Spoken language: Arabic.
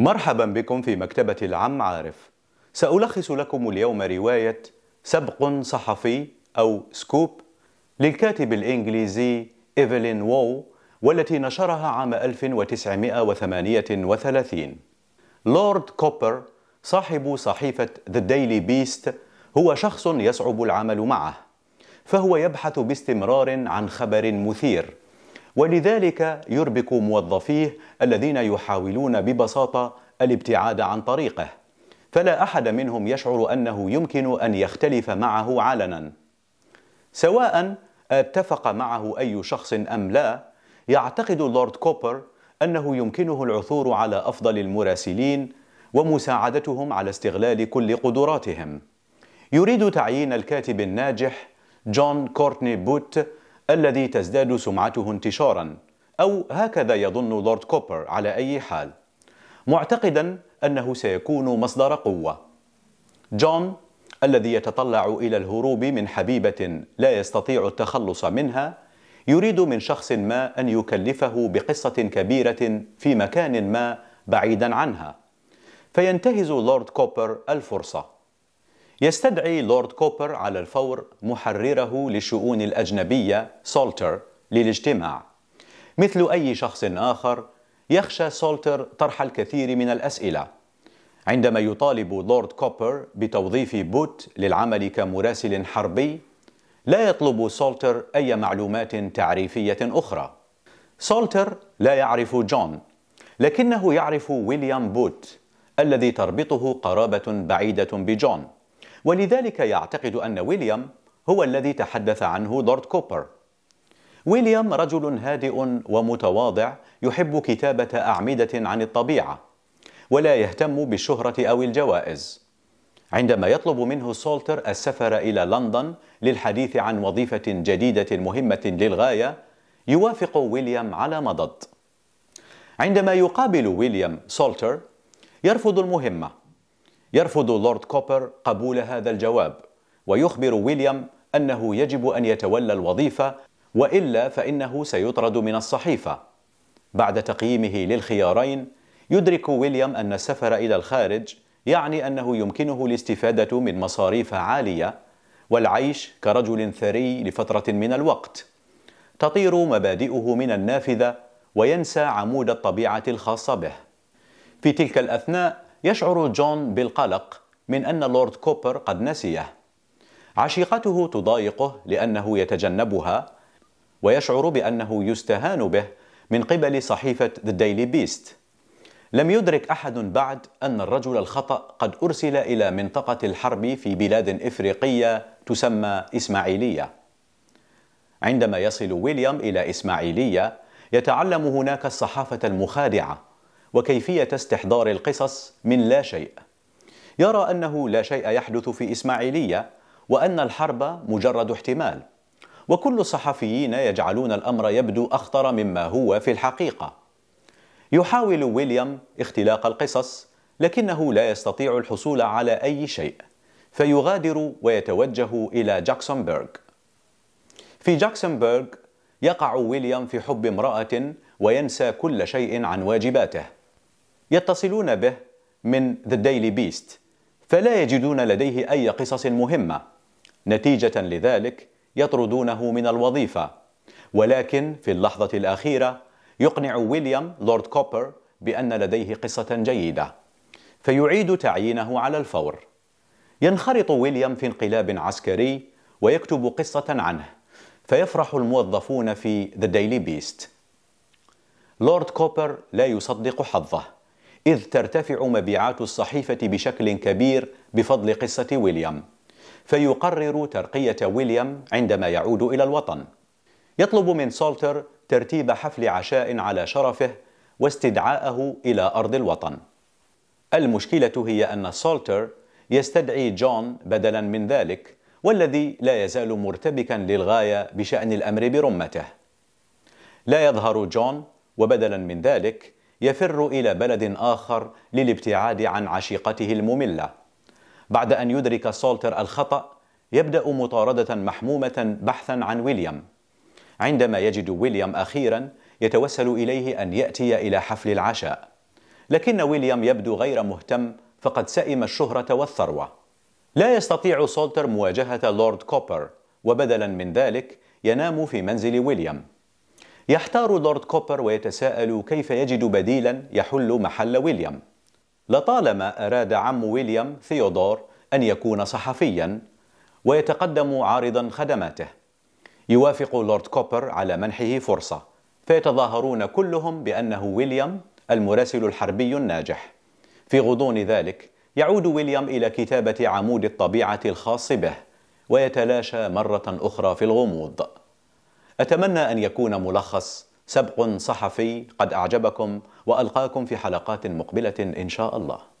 مرحبا بكم في مكتبة العم عارف سألخص لكم اليوم رواية سبق صحفي أو سكوب للكاتب الإنجليزي إيفلين وو والتي نشرها عام 1938 لورد كوبر صاحب صحيفة The Daily Beast هو شخص يصعب العمل معه فهو يبحث باستمرار عن خبر مثير ولذلك يربك موظفيه الذين يحاولون ببساطه الابتعاد عن طريقه فلا احد منهم يشعر انه يمكن ان يختلف معه علنا سواء اتفق معه اي شخص ام لا يعتقد لورد كوبر انه يمكنه العثور على افضل المراسلين ومساعدتهم على استغلال كل قدراتهم يريد تعيين الكاتب الناجح جون كورتني بوت الذي تزداد سمعته انتشارا أو هكذا يظن لورد كوبر على أي حال معتقدا أنه سيكون مصدر قوة جون الذي يتطلع إلى الهروب من حبيبة لا يستطيع التخلص منها يريد من شخص ما أن يكلفه بقصة كبيرة في مكان ما بعيدا عنها فينتهز لورد كوبر الفرصه يستدعي لورد كوبر على الفور محرره للشؤون الأجنبية سولتر للاجتماع مثل أي شخص آخر يخشى سولتر طرح الكثير من الأسئلة عندما يطالب لورد كوبر بتوظيف بوت للعمل كمراسل حربي لا يطلب سولتر أي معلومات تعريفية أخرى سولتر لا يعرف جون لكنه يعرف ويليام بوت الذي تربطه قرابة بعيدة بجون ولذلك يعتقد أن ويليام هو الذي تحدث عنه لورد كوبر ويليام رجل هادئ ومتواضع يحب كتابة أعمدة عن الطبيعة ولا يهتم بالشهرة أو الجوائز عندما يطلب منه سولتر السفر إلى لندن للحديث عن وظيفة جديدة مهمة للغاية يوافق ويليام على مضض عندما يقابل ويليام سولتر يرفض المهمة يرفض لورد كوبر قبول هذا الجواب ويخبر ويليام أنه يجب أن يتولى الوظيفة وإلا فإنه سيطرد من الصحيفة بعد تقييمه للخيارين يدرك ويليام أن السفر إلى الخارج يعني أنه يمكنه الاستفادة من مصاريف عالية والعيش كرجل ثري لفترة من الوقت تطير مبادئه من النافذة وينسى عمود الطبيعة الخاصة به في تلك الأثناء يشعر جون بالقلق من أن لورد كوبر قد نسيه عشيقته تضايقه لأنه يتجنبها ويشعر بأنه يستهان به من قبل صحيفة The Daily Beast لم يدرك أحد بعد أن الرجل الخطأ قد أرسل إلى منطقة الحرب في بلاد إفريقية تسمى إسماعيلية عندما يصل ويليام إلى إسماعيلية يتعلم هناك الصحافة المخادعة وكيفية استحضار القصص من لا شيء يرى أنه لا شيء يحدث في إسماعيلية وأن الحرب مجرد احتمال وكل الصحفيين يجعلون الأمر يبدو أخطر مما هو في الحقيقة يحاول ويليام اختلاق القصص لكنه لا يستطيع الحصول على أي شيء فيغادر ويتوجه إلى جاكسونبرغ في جاكسونبرغ يقع ويليام في حب امرأة وينسى كل شيء عن واجباته يتصلون به من The Daily Beast فلا يجدون لديه أي قصص مهمة نتيجة لذلك يطردونه من الوظيفة ولكن في اللحظة الأخيرة يقنع ويليام لورد كوبر بأن لديه قصة جيدة فيعيد تعيينه على الفور ينخرط ويليام في انقلاب عسكري ويكتب قصة عنه فيفرح الموظفون في The Daily Beast لورد كوبر لا يصدق حظه إذ ترتفع مبيعات الصحيفة بشكل كبير بفضل قصة ويليام فيقرر ترقية ويليام عندما يعود إلى الوطن يطلب من سولتر ترتيب حفل عشاء على شرفه واستدعاءه إلى أرض الوطن المشكلة هي أن سولتر يستدعي جون بدلا من ذلك والذي لا يزال مرتبكا للغاية بشأن الأمر برمته لا يظهر جون وبدلا من ذلك يفر إلى بلد آخر للابتعاد عن عشيقته المملة بعد أن يدرك سولتر الخطأ يبدأ مطاردة محمومة بحثا عن ويليام عندما يجد ويليام أخيرا يتوسل إليه أن يأتي إلى حفل العشاء لكن ويليام يبدو غير مهتم فقد سئم الشهرة والثروة لا يستطيع سولتر مواجهة لورد كوبر وبدلا من ذلك ينام في منزل ويليام يحتار لورد كوبر ويتساءل كيف يجد بديلا يحل محل ويليام لطالما أراد عم ويليام ثيودور أن يكون صحفيا ويتقدم عارضا خدماته يوافق لورد كوبر على منحه فرصة فيتظاهرون كلهم بأنه ويليام المراسل الحربي الناجح في غضون ذلك يعود ويليام إلى كتابة عمود الطبيعة الخاص به ويتلاشى مرة أخرى في الغموض أتمنى أن يكون ملخص سبق صحفي قد أعجبكم وألقاكم في حلقات مقبلة إن شاء الله